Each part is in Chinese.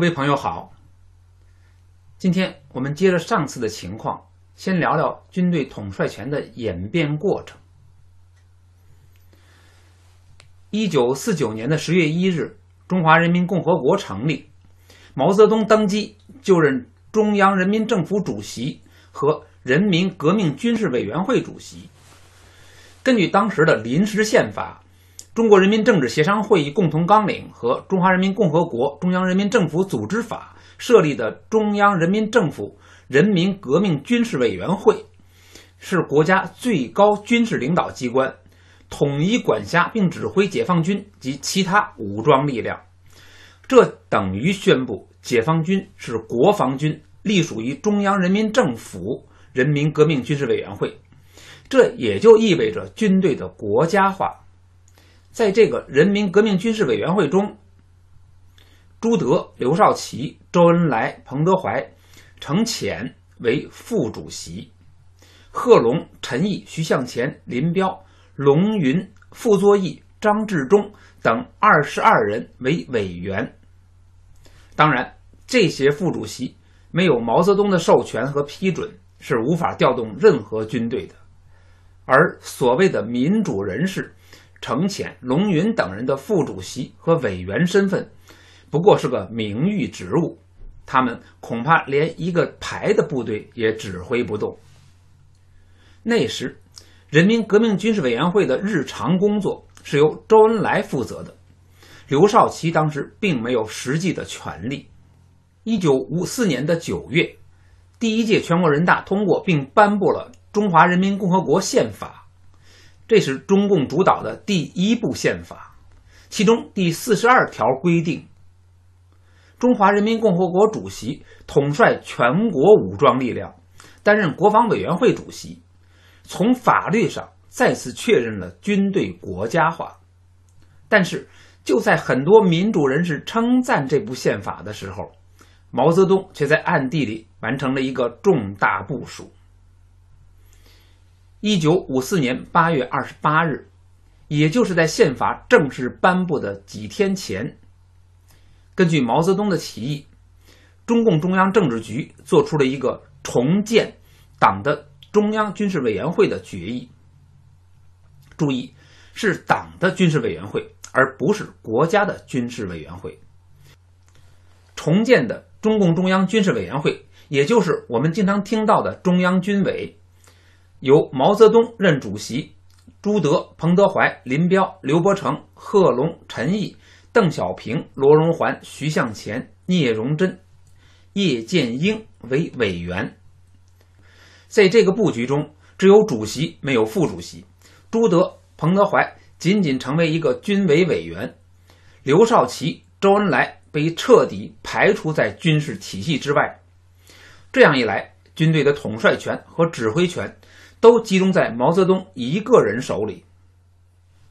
各位朋友好，今天我们接着上次的情况，先聊聊军队统帅权的演变过程。一九四九年的十月一日，中华人民共和国成立，毛泽东登基就任中央人民政府主席和人民革命军事委员会主席。根据当时的临时宪法。中国人民政治协商会议共同纲领和中华人民共和国中央人民政府组织法设立的中央人民政府人民革命军事委员会，是国家最高军事领导机关，统一管辖并指挥解放军及其他武装力量。这等于宣布解放军是国防军，隶属于中央人民政府人民革命军事委员会。这也就意味着军队的国家化。在这个人民革命军事委员会中，朱德、刘少奇、周恩来、彭德怀、程潜为副主席，贺龙、陈毅、徐向前、林彪、龙云、傅作义、张治中等二十二人为委员。当然，这些副主席没有毛泽东的授权和批准，是无法调动任何军队的。而所谓的民主人士。程潜、龙云等人的副主席和委员身份，不过是个名誉职务，他们恐怕连一个排的部队也指挥不动。那时，人民革命军事委员会的日常工作是由周恩来负责的，刘少奇当时并没有实际的权利。一九五四年的九月，第一届全国人大通过并颁布了《中华人民共和国宪法》。这是中共主导的第一部宪法，其中第四十二条规定：“中华人民共和国主席统帅全国武装力量，担任国防委员会主席。”从法律上再次确认了军队国家化。但是，就在很多民主人士称赞这部宪法的时候，毛泽东却在暗地里完成了一个重大部署。一九五四年八月二十八日，也就是在宪法正式颁布的几天前，根据毛泽东的提议，中共中央政治局做出了一个重建党的中央军事委员会的决议。注意，是党的军事委员会，而不是国家的军事委员会。重建的中共中央军事委员会，也就是我们经常听到的中央军委。由毛泽东任主席，朱德、彭德怀、林彪、刘伯承、贺龙、陈毅、邓小平、罗荣桓、徐向前、聂荣臻、叶剑英为委员。在这个布局中，只有主席没有副主席，朱德、彭德怀仅仅成为一个军委委员，刘少奇、周恩来被彻底排除在军事体系之外。这样一来，军队的统帅权和指挥权。都集中在毛泽东一个人手里。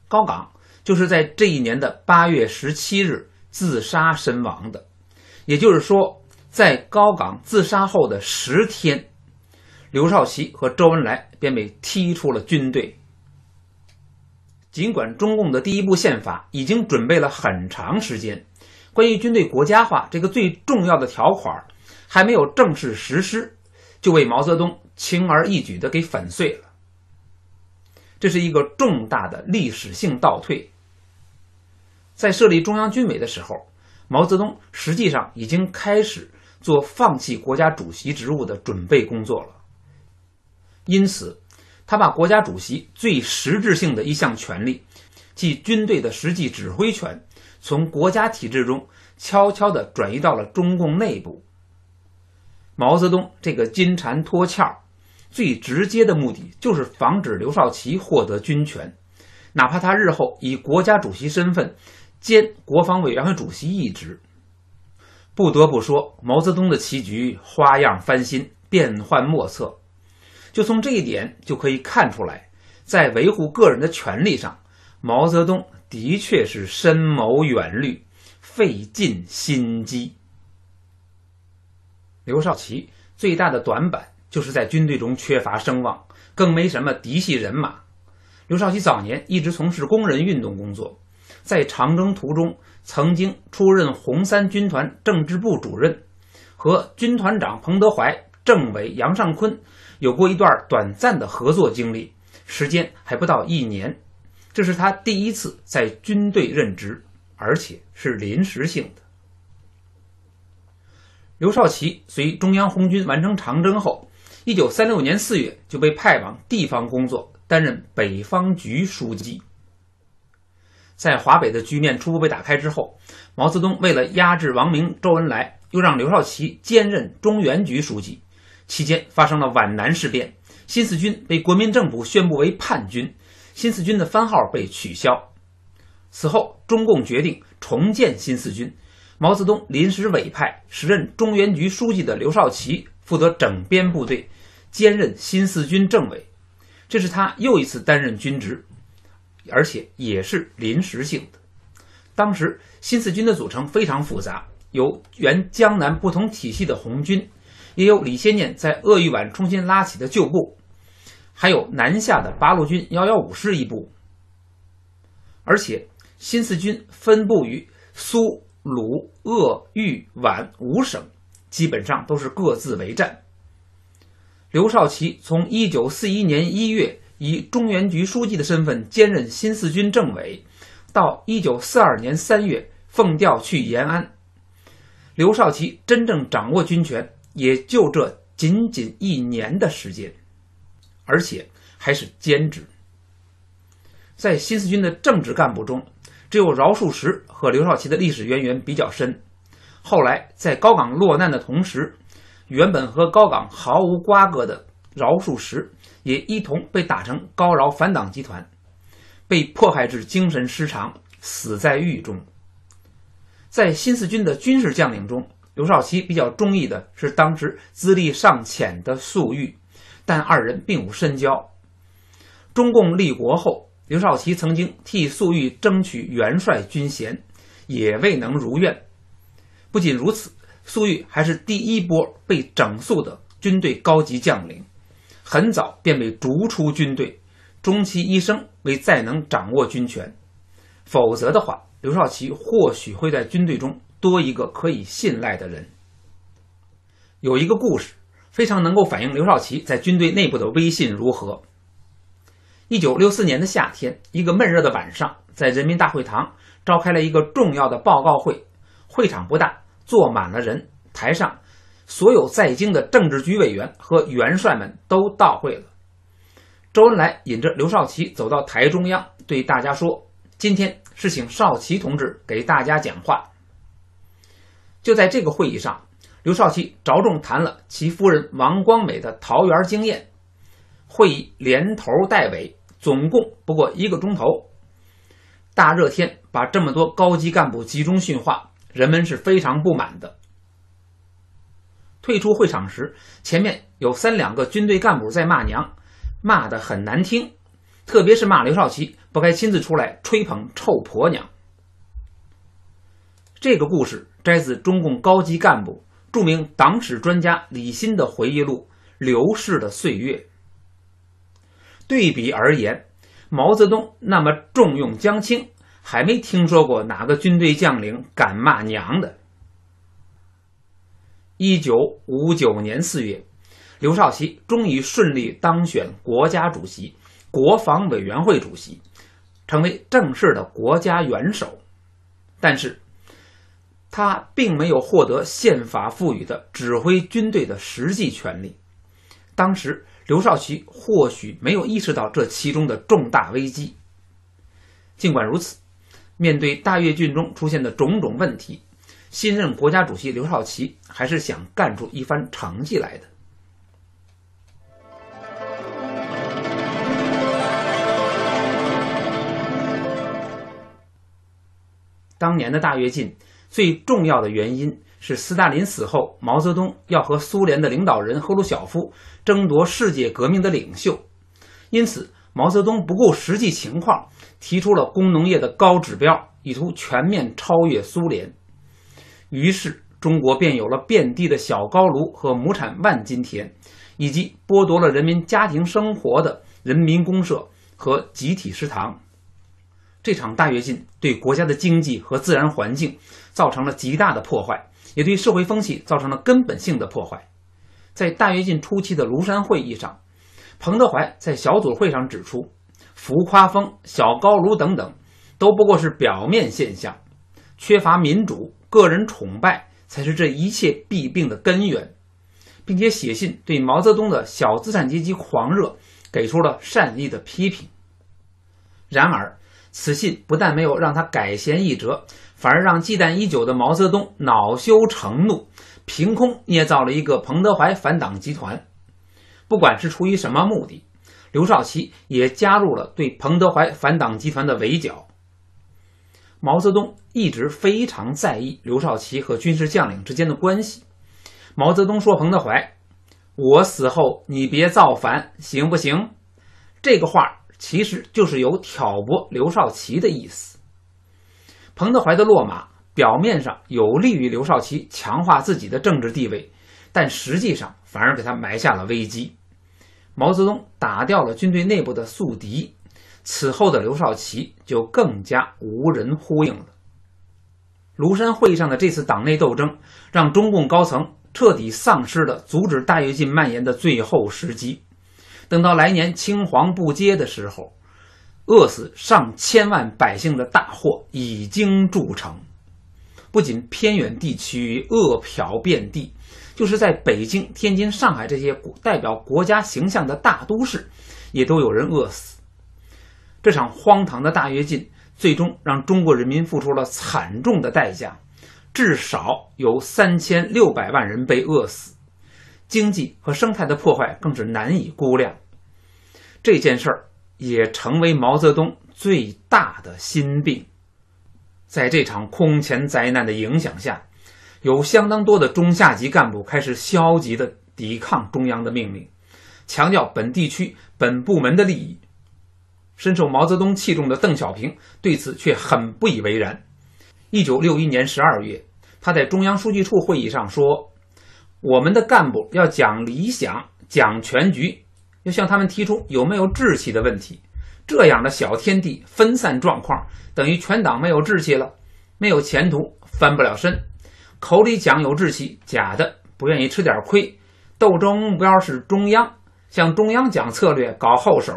高岗就是在这一年的八月十七日自杀身亡的，也就是说，在高岗自杀后的十天，刘少奇和周恩来便被踢出了军队。尽管中共的第一部宪法已经准备了很长时间，关于军队国家化这个最重要的条款，还没有正式实施。就为毛泽东轻而易举的给粉碎了，这是一个重大的历史性倒退。在设立中央军委的时候，毛泽东实际上已经开始做放弃国家主席职务的准备工作了。因此，他把国家主席最实质性的一项权利，即军队的实际指挥权，从国家体制中悄悄的转移到了中共内部。毛泽东这个金蝉脱壳，最直接的目的就是防止刘少奇获得军权，哪怕他日后以国家主席身份兼国防委员会主席一职。不得不说，毛泽东的棋局花样翻新，变幻莫测。就从这一点就可以看出来，在维护个人的权利上，毛泽东的确是深谋远虑，费尽心机。刘少奇最大的短板就是在军队中缺乏声望，更没什么嫡系人马。刘少奇早年一直从事工人运动工作，在长征途中曾经出任红三军团政治部主任，和军团长彭德怀、政委杨尚昆有过一段短暂的合作经历，时间还不到一年。这是他第一次在军队任职，而且是临时性的。刘少奇随中央红军完成长征后，1936年4月就被派往地方工作，担任北方局书记。在华北的局面初步被打开之后，毛泽东为了压制王明、周恩来，又让刘少奇兼任中原局书记。期间发生了皖南事变，新四军被国民政府宣布为叛军，新四军的番号被取消。此后，中共决定重建新四军。毛泽东临时委派时任中原局书记的刘少奇负责整编部队，兼任新四军政委，这是他又一次担任军职，而且也是临时性的。当时新四军的组成非常复杂，有原江南不同体系的红军，也有李先念在鄂豫皖重新拉起的旧部，还有南下的八路军幺幺五师一部。而且新四军分布于苏。鲁鄂豫皖五省基本上都是各自为战。刘少奇从一九四一年一月以中原局书记的身份兼任新四军政委，到一九四二年三月奉调去延安，刘少奇真正掌握军权也就这仅仅一年的时间，而且还是兼职。在新四军的政治干部中。只有饶漱石和刘少奇的历史渊源比较深，后来在高岗落难的同时，原本和高岗毫无瓜葛的饶漱石也一同被打成高饶反党集团，被迫害至精神失常，死在狱中。在新四军的军事将领中，刘少奇比较中意的是当时资历尚浅的粟裕，但二人并无深交。中共立国后。刘少奇曾经替粟裕争取元帅军衔，也未能如愿。不仅如此，粟裕还是第一波被整肃的军队高级将领，很早便被逐出军队。终其一生，未再能掌握军权。否则的话，刘少奇或许会在军队中多一个可以信赖的人。有一个故事，非常能够反映刘少奇在军队内部的威信如何。一九六四年的夏天，一个闷热的晚上，在人民大会堂召开了一个重要的报告会。会场不大，坐满了人。台上，所有在京的政治局委员和元帅们都到会了。周恩来引着刘少奇走到台中央，对大家说：“今天是请少奇同志给大家讲话。”就在这个会议上，刘少奇着重谈了其夫人王光美的桃园经验。会议连头带尾。总共不过一个钟头，大热天把这么多高级干部集中训话，人们是非常不满的。退出会场时，前面有三两个军队干部在骂娘，骂的很难听，特别是骂刘少奇不该亲自出来吹捧臭婆娘。这个故事摘自中共高级干部、著名党史专家李新的回忆录《流逝的岁月》。对比而言，毛泽东那么重用江青，还没听说过哪个军队将领敢骂娘的。一九五九年四月，刘少奇终于顺利当选国家主席、国防委员会主席，成为正式的国家元首。但是，他并没有获得宪法赋予的指挥军队的实际权利。当时。刘少奇或许没有意识到这其中的重大危机。尽管如此，面对大跃进中出现的种种问题，新任国家主席刘少奇还是想干出一番成绩来的。当年的大跃进。最重要的原因是，斯大林死后，毛泽东要和苏联的领导人赫鲁晓夫争夺世界革命的领袖，因此毛泽东不顾实际情况，提出了工农业的高指标，以图全面超越苏联。于是，中国便有了遍地的小高炉和亩产万斤田，以及剥夺了人民家庭生活的人民公社和集体食堂。这场大跃进对国家的经济和自然环境。造成了极大的破坏，也对社会风气造成了根本性的破坏。在大跃进初期的庐山会议上，彭德怀在小组会上指出，浮夸风、小高炉等等，都不过是表面现象，缺乏民主、个人崇拜才是这一切弊病的根源，并且写信对毛泽东的小资产阶级狂热给出了善意的批评。然而，此信不但没有让他改弦易辙。反而让忌惮已久的毛泽东恼羞成怒，凭空捏造了一个彭德怀反党集团。不管是出于什么目的，刘少奇也加入了对彭德怀反党集团的围剿。毛泽东一直非常在意刘少奇和军事将领之间的关系。毛泽东说：“彭德怀，我死后你别造反，行不行？”这个话其实就是有挑拨刘少奇的意思。彭德怀的落马，表面上有利于刘少奇强化自己的政治地位，但实际上反而给他埋下了危机。毛泽东打掉了军队内部的宿敌，此后的刘少奇就更加无人呼应了。庐山会议上的这次党内斗争，让中共高层彻底丧失了阻止大跃进蔓延的最后时机。等到来年青黄不接的时候。饿死上千万百姓的大祸已经铸成，不仅偏远地区饿殍遍地，就是在北京、天津、上海这些代表国家形象的大都市，也都有人饿死。这场荒唐的大跃进，最终让中国人民付出了惨重的代价，至少有三千六百万人被饿死，经济和生态的破坏更是难以估量。这件事儿。也成为毛泽东最大的心病。在这场空前灾难的影响下，有相当多的中下级干部开始消极的抵抗中央的命令，强调本地区、本部门的利益。深受毛泽东器重的邓小平对此却很不以为然。一九六一年十二月，他在中央书记处会议上说：“我们的干部要讲理想，讲全局。”又向他们提出有没有志气的问题，这样的小天地分散状况，等于全党没有志气了，没有前途，翻不了身。口里讲有志气，假的，不愿意吃点亏。斗争目标是中央，向中央讲策略，搞后手，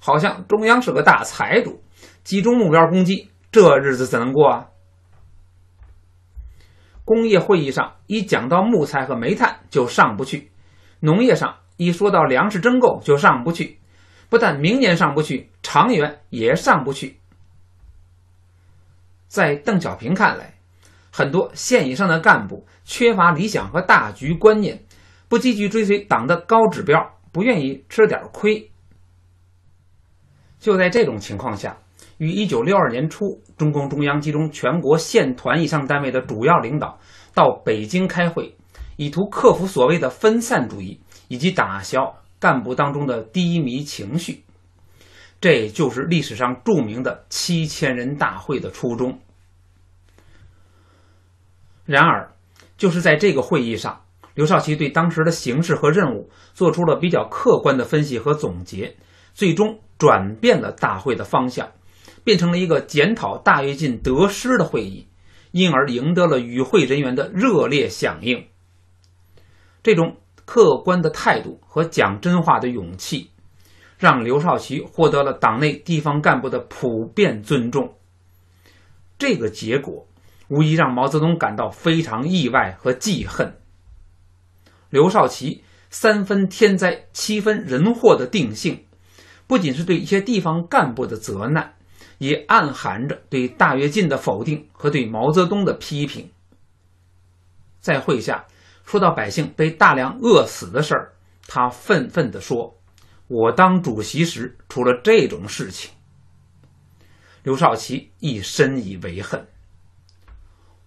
好像中央是个大财主。集中目标攻击，这日子怎能过啊？工业会议上一讲到木材和煤炭就上不去，农业上。一说到粮食征购就上不去，不但明年上不去，长远也上不去。在邓小平看来，很多县以上的干部缺乏理想和大局观念，不积极追随党的高指标，不愿意吃点亏。就在这种情况下，于一九六二年初，中共中央集中全国县团以上单位的主要领导到北京开会，以图克服所谓的分散主义。以及打消干部当中的低迷情绪，这就是历史上著名的七千人大会的初衷。然而，就是在这个会议上，刘少奇对当时的形势和任务做出了比较客观的分析和总结，最终转变了大会的方向，变成了一个检讨大跃进得失的会议，因而赢得了与会人员的热烈响应。这种。客观的态度和讲真话的勇气，让刘少奇获得了党内地方干部的普遍尊重。这个结果无疑让毛泽东感到非常意外和记恨。刘少奇三分天灾七分人祸的定性，不仅是对一些地方干部的责难，也暗含着对大跃进的否定和对毛泽东的批评。在会下。说到百姓被大粮饿死的事儿，他愤愤地说：“我当主席时出了这种事情。”刘少奇亦深以为恨。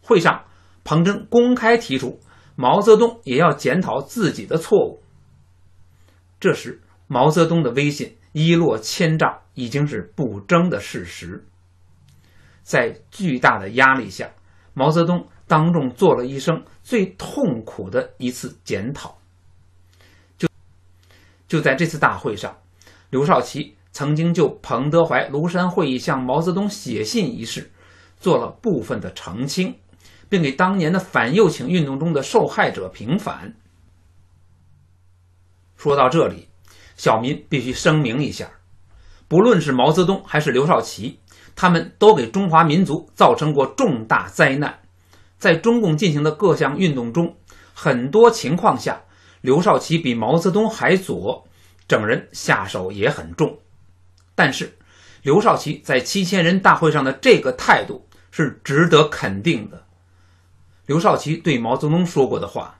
会上，彭真公开提出毛泽东也要检讨自己的错误。这时，毛泽东的威信一落千丈，已经是不争的事实。在巨大的压力下，毛泽东。当众做了一生最痛苦的一次检讨。就就在这次大会上，刘少奇曾经就彭德怀庐山会议向毛泽东写信一事做了部分的澄清，并给当年的反右倾运动中的受害者平反。说到这里，小民必须声明一下：不论是毛泽东还是刘少奇，他们都给中华民族造成过重大灾难。在中共进行的各项运动中，很多情况下，刘少奇比毛泽东还左，整人下手也很重。但是，刘少奇在七千人大会上的这个态度是值得肯定的。刘少奇对毛泽东说过的话：“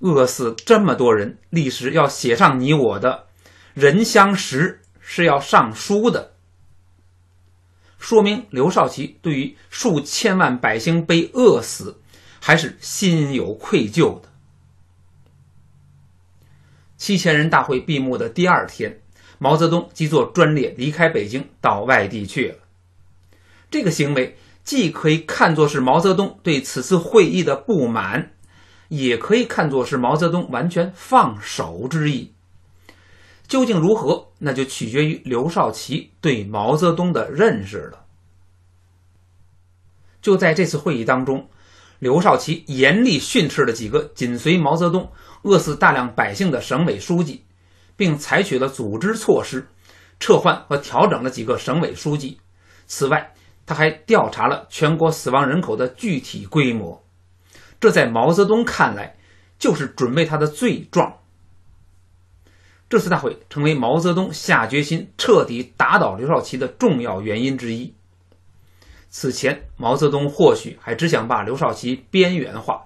饿死这么多人，历史要写上你我的。人相识是要上书的。”说明刘少奇对于数千万百姓被饿死，还是心有愧疚的。七千人大会闭幕的第二天，毛泽东即坐专列离开北京到外地去了。这个行为既可以看作是毛泽东对此次会议的不满，也可以看作是毛泽东完全放手之意。究竟如何，那就取决于刘少奇对毛泽东的认识了。就在这次会议当中，刘少奇严厉训斥了几个紧随毛泽东饿死大量百姓的省委书记，并采取了组织措施，撤换和调整了几个省委书记。此外，他还调查了全国死亡人口的具体规模。这在毛泽东看来，就是准备他的罪状。这次大会成为毛泽东下决心彻底打倒刘少奇的重要原因之一。此前，毛泽东或许还只想把刘少奇边缘化，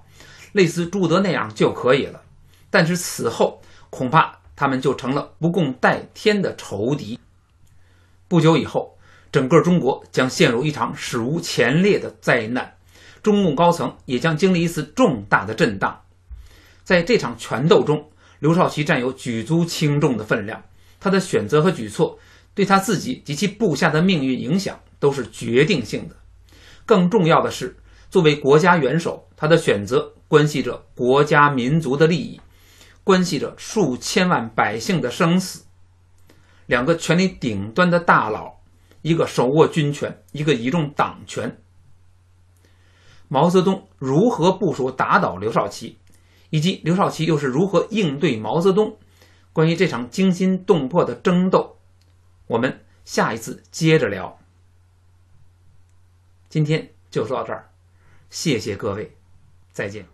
类似朱德那样就可以了。但是此后，恐怕他们就成了不共戴天的仇敌。不久以后，整个中国将陷入一场史无前例的灾难，中共高层也将经历一次重大的震荡。在这场权斗中。刘少奇占有举足轻重的分量，他的选择和举措对他自己及其部下的命运影响都是决定性的。更重要的是，作为国家元首，他的选择关系着国家民族的利益，关系着数千万百姓的生死。两个权力顶端的大佬，一个手握军权，一个倚重党权。毛泽东如何部署打倒刘少奇？以及刘少奇又是如何应对毛泽东？关于这场惊心动魄的争斗，我们下一次接着聊。今天就说到这儿，谢谢各位，再见。